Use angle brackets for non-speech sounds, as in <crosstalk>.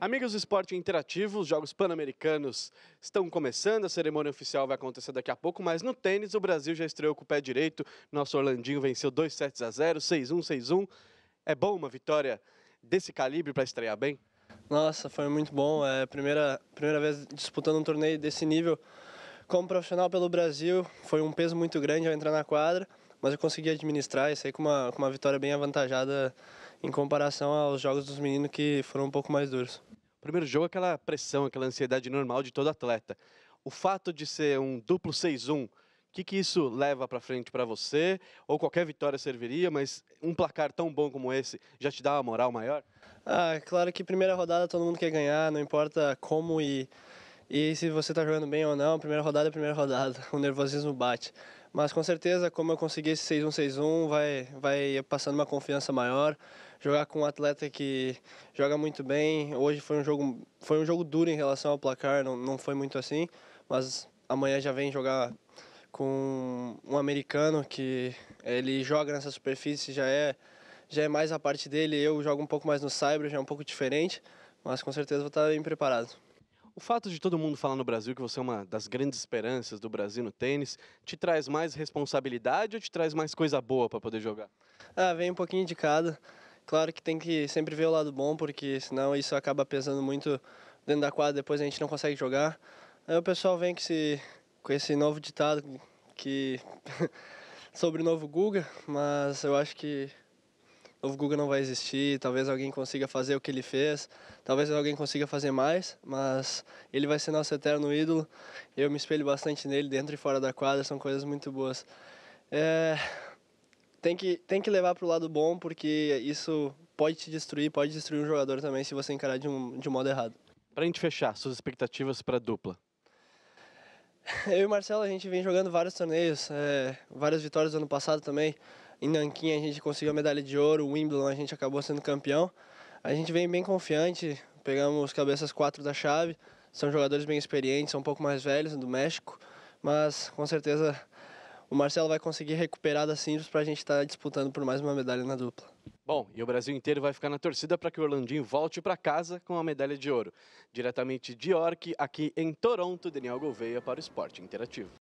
Amigos do esporte interativo, os Jogos Pan-Americanos estão começando, a cerimônia oficial vai acontecer daqui a pouco, mas no tênis o Brasil já estreou com o pé direito, nosso Orlandinho venceu 2 sets a 0, 6-1, 6-1. É bom uma vitória desse calibre para estrear bem? Nossa, foi muito bom, é a primeira, primeira vez disputando um torneio desse nível como profissional pelo Brasil, foi um peso muito grande ao entrar na quadra, mas eu consegui administrar e sair com uma, com uma vitória bem avantajada em comparação aos jogos dos meninos que foram um pouco mais duros primeiro jogo aquela pressão, aquela ansiedade normal de todo atleta. O fato de ser um duplo 6-1, o que, que isso leva para frente para você? Ou qualquer vitória serviria, mas um placar tão bom como esse já te dá uma moral maior? Ah, é claro que primeira rodada todo mundo quer ganhar, não importa como e, e se você está jogando bem ou não, primeira rodada é primeira rodada, <laughs> o nervosismo bate. Mas com certeza, como eu consegui esse 6-1-6-1, vai, vai passando uma confiança maior. Jogar com um atleta que joga muito bem. Hoje foi um jogo, foi um jogo duro em relação ao placar, não, não foi muito assim. Mas amanhã já vem jogar com um americano que ele joga nessa superfície, já é, já é mais a parte dele. Eu jogo um pouco mais no cyber, já é um pouco diferente. Mas com certeza vou estar bem preparado. O fato de todo mundo falar no Brasil que você é uma das grandes esperanças do Brasil no tênis, te traz mais responsabilidade ou te traz mais coisa boa para poder jogar? Ah, vem um pouquinho de cada. Claro que tem que sempre ver o lado bom, porque senão isso acaba pesando muito dentro da quadra, depois a gente não consegue jogar. Aí o pessoal vem com esse, com esse novo ditado que <laughs> sobre o novo Guga, mas eu acho que o Guga não vai existir, talvez alguém consiga fazer o que ele fez, talvez alguém consiga fazer mais, mas ele vai ser nosso eterno ídolo. Eu me espelho bastante nele, dentro e fora da quadra, são coisas muito boas. É, tem, que, tem que levar para o lado bom, porque isso pode te destruir, pode destruir um jogador também se você encarar de um, de um modo errado. Para a gente fechar, suas expectativas para a dupla? <laughs> Eu e o Marcelo, a gente vem jogando vários torneios, é, várias vitórias do ano passado também. Em Nanquim a gente conseguiu a medalha de ouro, o Wimbledon a gente acabou sendo campeão. A gente vem bem confiante, pegamos cabeças quatro da chave. São jogadores bem experientes, são um pouco mais velhos do México, mas com certeza o Marcelo vai conseguir recuperar da simples para a gente estar tá disputando por mais uma medalha na dupla. Bom, e o Brasil inteiro vai ficar na torcida para que o Orlandinho volte para casa com a medalha de ouro. Diretamente de York, aqui em Toronto, Daniel Gouveia para o Esporte Interativo.